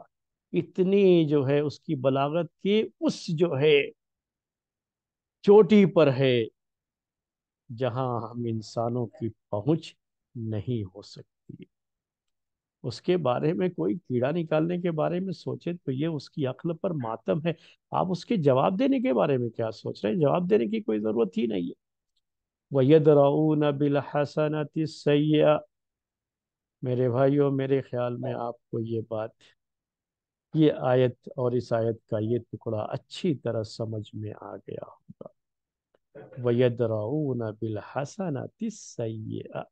इतनी जो है उसकी बलागत की उस जो है चोटी पर है जहां हम इंसानों की पहुंच नहीं हो सकती उसके बारे में कोई कीड़ा निकालने के बारे में सोचे तो ये उसकी अक्ल पर मातम है आप उसके जवाब देने के बारे में क्या सोच रहे हैं जवाब देने की कोई ज़रूरत ही नहीं है वयदराउन बिलहसनति सैया मेरे भाइयों मेरे ख्याल में आपको ये बात ये आयत और इस आयत का ये टुकड़ा अच्छी तरह समझ में आ गया होगा वयदराउन बिलहसनति सैया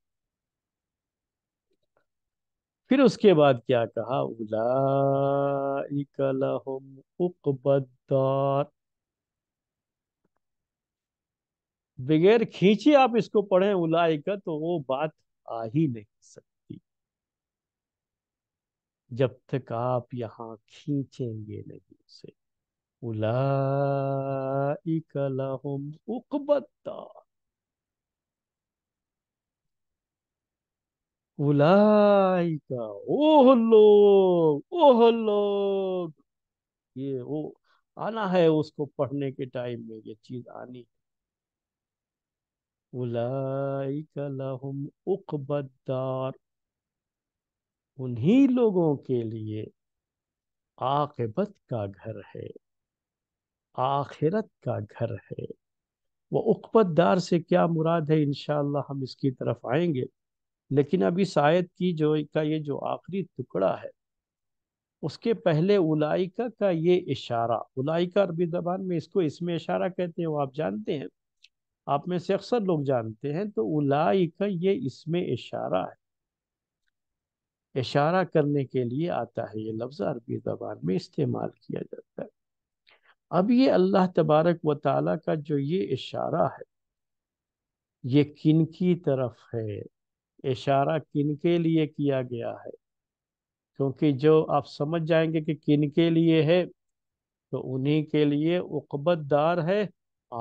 फिर उसके बाद क्या कहा उला बगैर खींचे आप इसको पढ़े उलाइका तो वो बात आ ही नहीं सकती जब तक आप यहां खींचेंगे नहीं उसे उलाइकलहुम उकबदार उलाइका ओह लोग ओह लोग ये वो आना है उसको पढ़ने के टाइम में ये चीज आनी है उलाइका लहुम उकबदार उन्हीं लोगों के लिए आखिबत का घर है आखिरत का घर है वो उकबदार से क्या मुराद है इनशाला हम इसकी तरफ आएंगे लेकिन अब इस आयत की जो का ये जो आखिरी टुकड़ा है उसके पहले उलाइका का ये इशारा उलाइका अरबी जबान में इसको इसमें इशारा कहते हैं वो आप जानते हैं आप में से अक्सर लोग जानते हैं तो उलाइका ये इसमें इशारा है इशारा करने के लिए आता है ये लफ्ज़ अरबी जबान में इस्तेमाल किया जाता है अब ये अल्लाह तबारक व ताली का जो ये इशारा है ये किन की तरफ है इशारा किन के लिए किया गया है क्योंकि जो आप समझ जाएंगे कि किन के लिए है तो उन्हीं के लिए उकबतदार है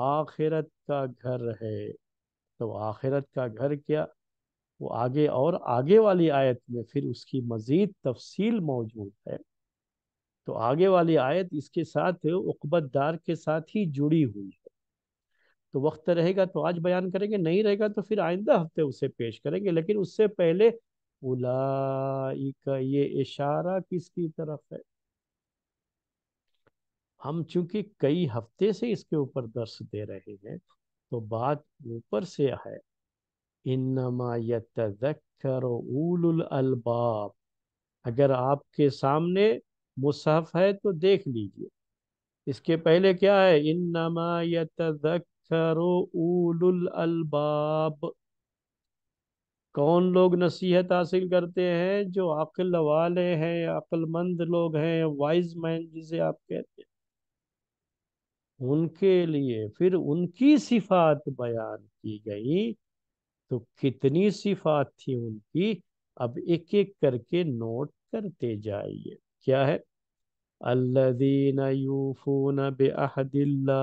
आखिरत का घर है तो आखिरत का घर क्या वो आगे और आगे वाली आयत में फिर उसकी मज़ीद तफसील मौजूद है तो आगे वाली आयत इसके साथ उकबतदार के साथ ही जुड़ी हुई है तो वक्त रहेगा तो आज बयान करेंगे नहीं रहेगा तो फिर आइंदा हफ्ते उसे पेश करेंगे लेकिन उससे पहले का ये इशारा किसकी तरफ है हम चूंकि कई हफ्ते से इसके ऊपर दर्श दे रहे हैं तो बात ऊपर से है अलबाब अगर आपके सामने मुसहफ है तो देख लीजिए इसके पहले क्या है इन नमायत करो उलुल अलबाब कौन लोग नसीहत हासिल करते हैं जो अक्ल वाले हैं अक्लमंद लोग हैं वाइज मैन जिसे आप कहते हैं उनके लिए फिर उनकी सिफात बयान की गई तो कितनी सिफात थी उनकी अब एक एक करके नोट करते जाइए क्या है अल्लादीन यूफून बेहदिल्ला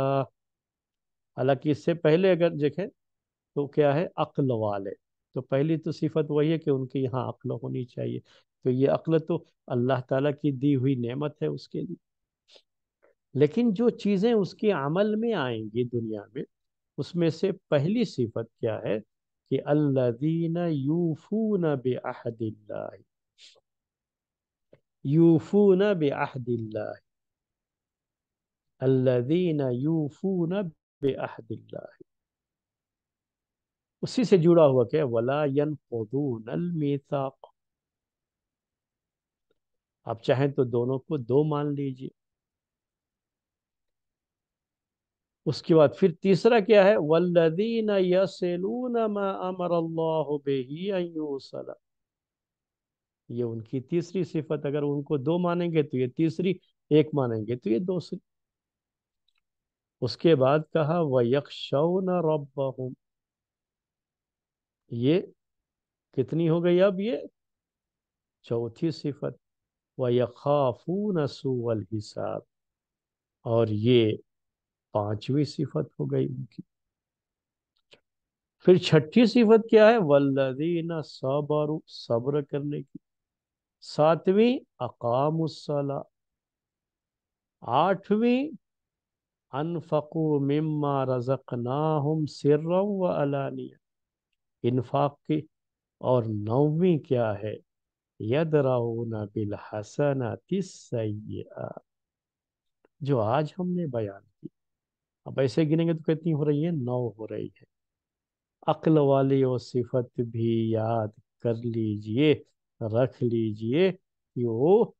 हालांकि इससे पहले अगर देखें तो क्या है अक्ल वाले तो पहली तो सिफत वही है कि उनके यहाँ अक्ल होनी चाहिए तो ये अक्ल तो अल्लाह ताला की दी हुई नेमत है उसके लिए लेकिन जो चीज़ें उसके अमल में आएंगी दुनिया में उसमें से पहली सिफत क्या है कि अल्लादीन यूफून यूफू यूफून बेअहदिल्ला अल्लादीन न उसी से जुड़ा हुआ क्या वलायन मीताक आप चाहें तो दोनों को दो मान लीजिए उसके बाद फिर तीसरा क्या है वल्लदीन यसलून मा अमर अल्लाह बेही ये उनकी तीसरी सिफत अगर उनको दो मानेंगे तो ये तीसरी एक मानेंगे तो ये दूसरी उसके बाद कहा व यकशौन रब ये कितनी हो गई अब ये चौथी सिफत व यखाफून सूअल हिसाब और ये पांचवी सिफत हो गई उनकी फिर छठी सिफत क्या है वल्लदीना सबर सब्र करने की सातवीं अकाम आठवीं अनफ़ो मिम्मा रज़क ना हम सिर व अलानिया इनफाक की और नौवीं क्या है यद यदराउना बिल हसनाति सैया जो आज हमने बयान की अब ऐसे गिनेंगे तो कितनी हो रही है नौ हो रही है अक्ल वाली और सिफत भी याद कर लीजिए रख लीजिए कि वो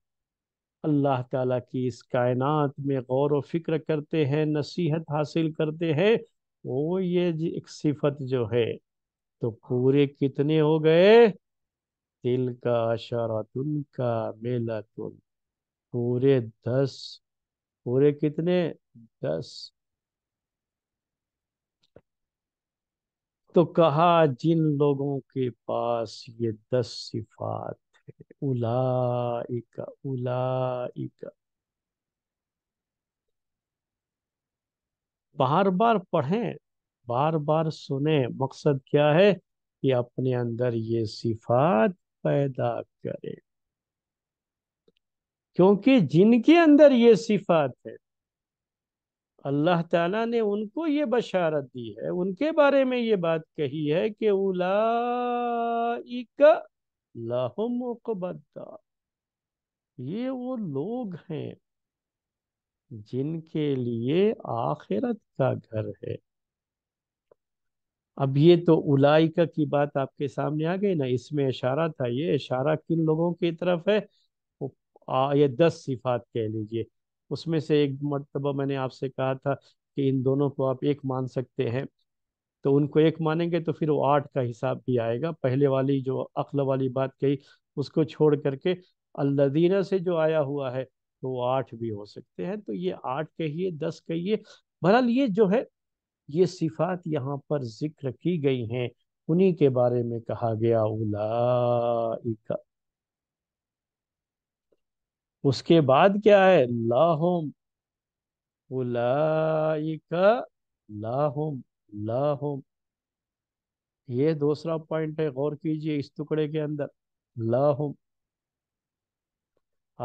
अल्लाह ताला की इस कायनात में गौर व फिक्र करते हैं नसीहत हासिल करते हैं वो ये एक सिफत जो है तो पूरे कितने हो गए दिल का अशारतुल का मेला मेलातुल पूरे दस पूरे कितने दस तो कहा जिन लोगों के पास ये दस सिफात उलाइका उलाइका बार बार पढ़ें बार बार सुने मकसद क्या है कि अपने अंदर ये सिफात पैदा करें क्योंकि जिनके अंदर ये सिफात है अल्लाह ताला ने उनको ये बशारत दी है उनके बारे में ये बात कही है कि उलाइका लहुमुकबद्दा ये वो लोग हैं जिनके लिए आखिरत का घर है अब ये तो उलाइका की बात आपके सामने आ गई ना इसमें इशारा था ये इशारा किन लोगों की तरफ है आ, ये दस सिफात कह लीजिए उसमें से एक मरतबा मैंने आपसे कहा था कि इन दोनों को आप एक मान सकते हैं तो उनको एक मानेंगे तो फिर वो आठ का हिसाब भी आएगा पहले वाली जो अक्ल वाली बात कही उसको छोड़ करके अल्लादीना से जो आया हुआ है तो वो आठ भी हो सकते हैं तो ये आठ कहिए दस कहिए बहरहाल ये जो है ये सिफात यहाँ पर जिक्र की गई हैं उन्हीं के बारे में कहा गया उला उसके बाद क्या है लाहम उलाइका लाहम ला ये दूसरा पॉइंट है गौर कीजिए इस टुकड़े के अंदर ला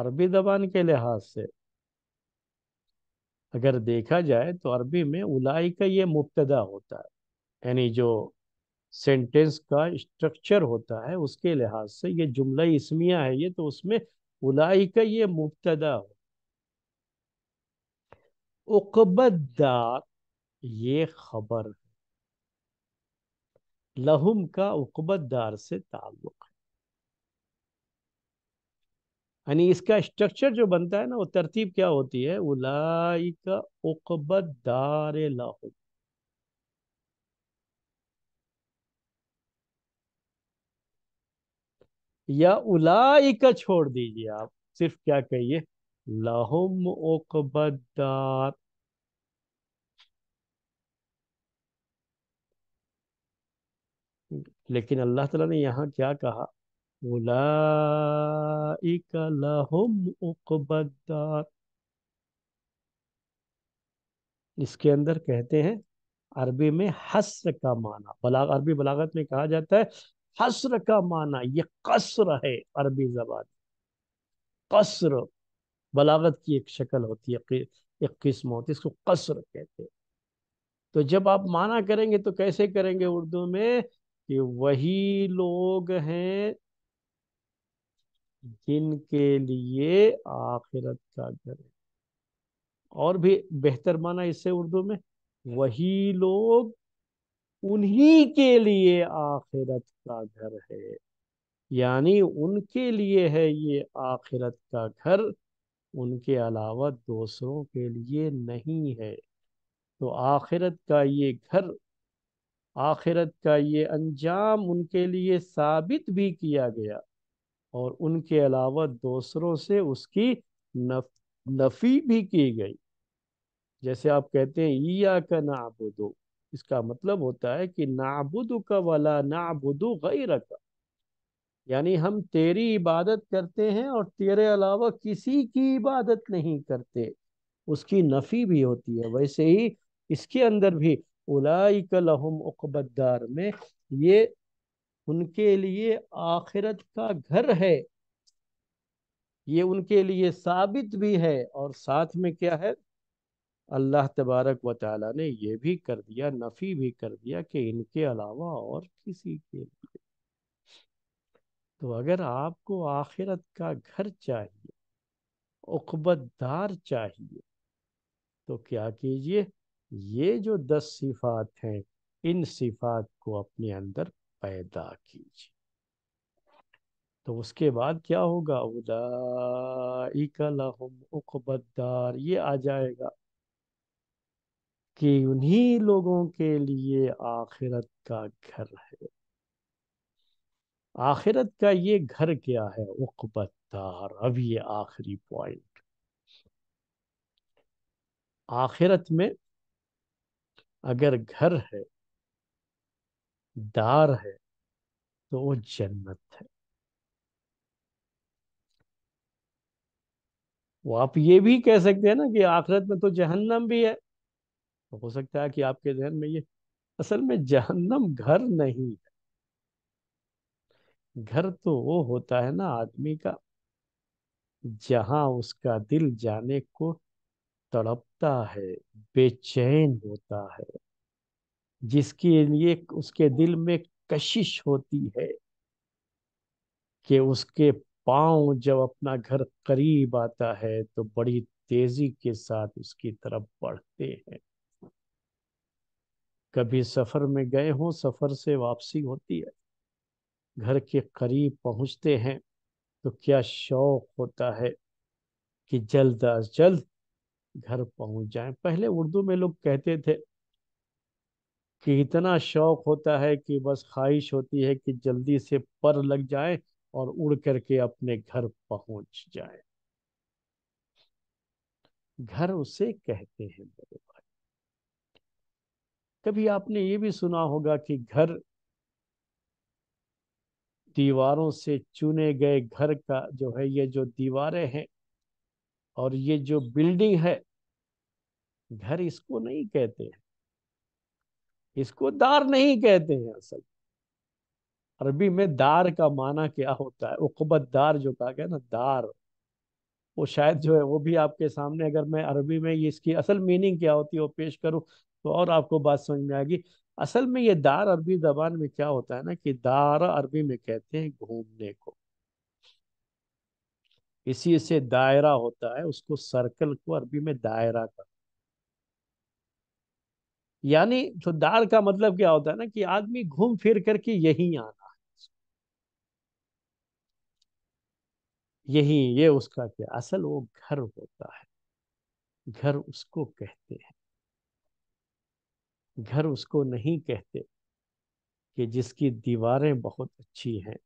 अरबी जबान के लिहाज से अगर देखा जाए तो अरबी में उलाई का ये मुबतदा होता है यानी जो सेंटेंस का स्ट्रक्चर होता है उसके लिहाज से ये जुमला इसमिया है ये तो उसमें उलाई का ये मुबतदा हो उकबदार ये खबर लहुम का उकबतदार से ताल्लुक है यानी इसका स्ट्रक्चर जो बनता है ना वो तरतीब क्या होती है उलाई का उकबतदार लहुम या उलाई का छोड़ दीजिए आप सिर्फ क्या कहिए लहुम उकबतदार लेकिन अल्लाह तला ने यहाँ क्या कहा इसके अंदर कहते हैं अरबी में हसर का माना बला अरबी बलागत में कहा जाता है हसर का माना ये कसर है अरबी जबान कसर बलागत की एक शक्ल होती है एक किस्म होती है इसको कसर कहते हैं तो जब आप माना करेंगे तो कैसे करेंगे उर्दू में कि वही लोग हैं जिनके लिए आखिरत का घर है और भी बेहतर माना इससे उर्दू में वही लोग उन्हीं के लिए आखिरत का घर है यानी उनके लिए है ये आखिरत का घर उनके अलावा दूसरों के लिए नहीं है तो आखिरत का ये घर आखिरत का ये अंजाम उनके लिए साबित भी किया गया और उनके अलावा दूसरों से उसकी नफ नफ़ी भी की गई जैसे आप कहते हैं ईया का नाबुदो इसका मतलब होता है कि नाबुद का वाला नाबुदो गैर का यानी हम तेरी इबादत करते हैं और तेरे अलावा किसी की इबादत नहीं करते उसकी नफ़ी भी होती है वैसे ही इसके अंदर भी उलाइक लहुम उकबदार में ये उनके लिए आखिरत का घर है ये उनके लिए साबित भी है और साथ में क्या है अल्लाह तबारक व ताली ने यह भी कर दिया नफ़ी भी कर दिया कि इनके अलावा और किसी के लिए तो अगर आपको आखिरत का घर चाहिए उकबतदार चाहिए तो क्या कीजिए ये जो दस सिफात हैं इन सिफात को अपने अंदर पैदा कीजिए तो उसके बाद क्या होगा उदा उकबदार ये आ जाएगा कि उन्हीं लोगों के लिए आखिरत का घर है आखिरत का ये घर क्या है उकबदार अब ये आखिरी पॉइंट आखिरत में अगर घर है दार है तो वो जन्नत है वो आप ये भी कह सकते हैं ना कि आखिरत में तो जहन्नम भी है तो हो सकता है कि आपके जहन में ये असल में जहन्नम घर नहीं है घर तो वो होता है ना आदमी का जहां उसका दिल जाने को तड़पता है बेचैन होता है जिसके लिए उसके दिल में कशिश होती है कि उसके पांव जब अपना घर करीब आता है तो बड़ी तेजी के साथ उसकी तरफ बढ़ते हैं कभी सफर में गए हों सफर से वापसी होती है घर के करीब पहुंचते हैं तो क्या शौक होता है कि जल्द अज जल्द घर पहुंच जाएं पहले उर्दू में लोग कहते थे कि इतना शौक होता है कि बस ख्वाहिश होती है कि जल्दी से पर लग जाए और उड़ करके अपने घर पहुंच जाए घर उसे कहते हैं मेरे भाई कभी आपने ये भी सुना होगा कि घर दीवारों से चुने गए घर का जो है ये जो दीवारें हैं और ये जो बिल्डिंग है घर इसको नहीं कहते हैं इसको दार नहीं कहते हैं असल अरबी में दार का माना क्या होता है उकबत दार जो कहा गया ना दार वो शायद जो है वो भी आपके सामने अगर मैं अरबी में ये इसकी असल मीनिंग क्या होती है वो पेश करूँ तो और आपको बात समझ में आएगी असल में ये दार अरबी जबान में क्या होता है ना कि दार अरबी में कहते हैं घूमने को इसी से दायरा होता है उसको सर्कल को अरबी में दायरा कर यानी तो दार का मतलब क्या होता है ना कि आदमी घूम फिर करके यही आना है यही ये उसका क्या असल वो घर होता है घर उसको कहते हैं घर उसको नहीं कहते कि जिसकी दीवारें बहुत अच्छी हैं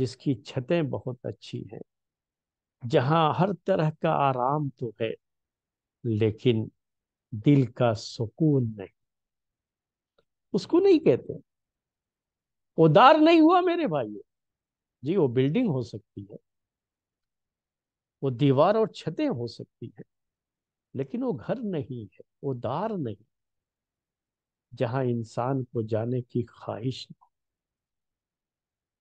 जिसकी छतें बहुत अच्छी हैं जहां हर तरह का आराम तो है लेकिन दिल का सुकून नहीं उसको नहीं कहते उदार नहीं हुआ मेरे भाइयों जी वो बिल्डिंग हो सकती है वो दीवार और छतें हो सकती है लेकिन वो घर नहीं है वो दार नहीं जहां इंसान को जाने की ख्वाहिश ना हो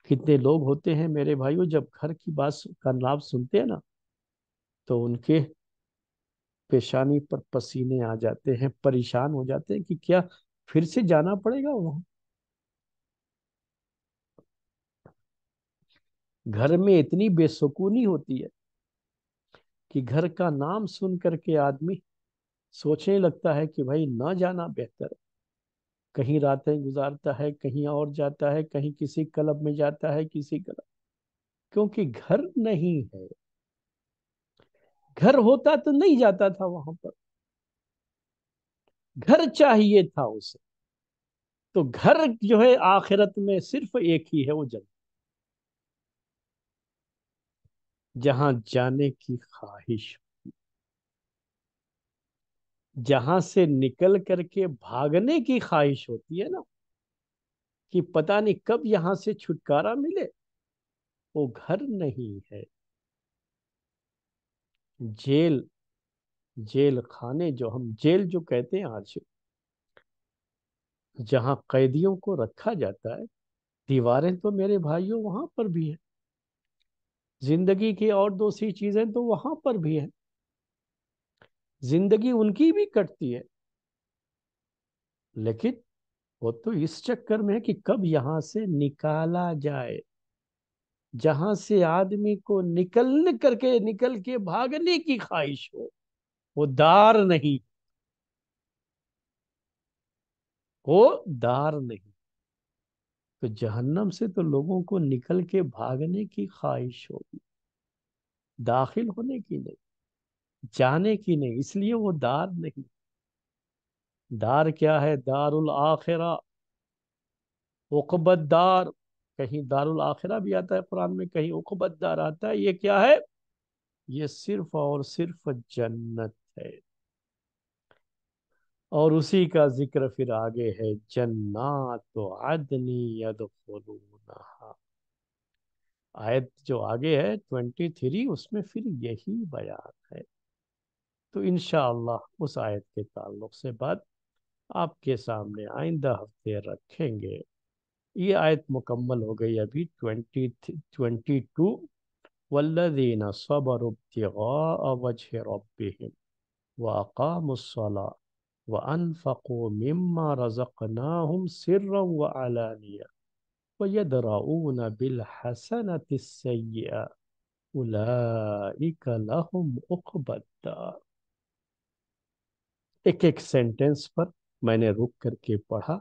कितने लोग होते हैं मेरे भाइयों जब घर की बात का लाभ सुनते हैं ना तो उनके पेशानी पर पसीने आ जाते हैं परेशान हो जाते हैं कि क्या फिर से जाना पड़ेगा वहां घर में इतनी बेसुकूनी होती है कि घर का नाम सुन करके आदमी सोचने लगता है कि भाई ना जाना बेहतर है कहीं रातें गुजारता है कहीं और जाता है कहीं किसी क्लब में जाता है किसी क्लब क्योंकि घर नहीं है घर होता तो नहीं जाता था वहां पर घर चाहिए था उसे तो घर जो है आखिरत में सिर्फ एक ही है वो जगह जहां जाने की ख्वाहिश जहां से निकल करके भागने की ख्वाहिश होती है ना कि पता नहीं कब यहां से छुटकारा मिले वो घर नहीं है जेल जेल खाने जो हम जेल जो कहते हैं आज जहां कैदियों को रखा जाता है दीवारें तो मेरे भाइयों वहां पर भी है जिंदगी की और दूसरी चीजें तो वहां पर भी है जिंदगी उनकी भी कटती है लेकिन वो तो इस चक्कर में है कि कब यहां से निकाला जाए जहां से आदमी को निकल करके निकल के भागने की ख्वाहिश हो वो दार नहीं वो दार नहीं तो जहन्नम से तो लोगों को निकल के भागने की ख्वाहिश होगी दाखिल होने की नहीं जाने की नहीं इसलिए वो दार नहीं दार क्या है दारुल आखिरा उकबत दार कहीं दारुल आखिरा भी आता है कुरान में कहीं उकबत दार आता है ये क्या है ये सिर्फ और सिर्फ जन्नत है और उसी का जिक्र फिर आगे है जन्नात आदनी आयत जो आगे है ट्वेंटी थ्री उसमें फिर यही बयान है तो इन उस आयत के ताल्लुक से बात आपके सामने आइंदा हफ्ते रखेंगे ये आयत मुकम्मल हो गई अभी ट्वेंटी ट्वेंटी टू वल्लदीन सबरबा वज रब वाकामसला व अनफ़ो मम्मा हम सिर व व एक एक सेंटेंस पर मैंने रुक करके पढ़ा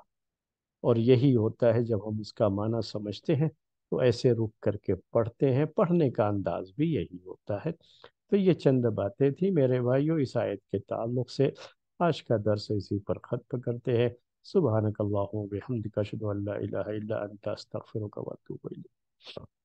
और यही होता है जब हम इसका माना समझते हैं तो ऐसे रुक करके पढ़ते हैं पढ़ने का अंदाज भी यही होता है तो ये चंद बातें थी मेरे भाइयों इस आयत के ताल्लुक से आज का दर्स इसी पर ख़त्म करते हैं सुबह नकल्ला हमद कशद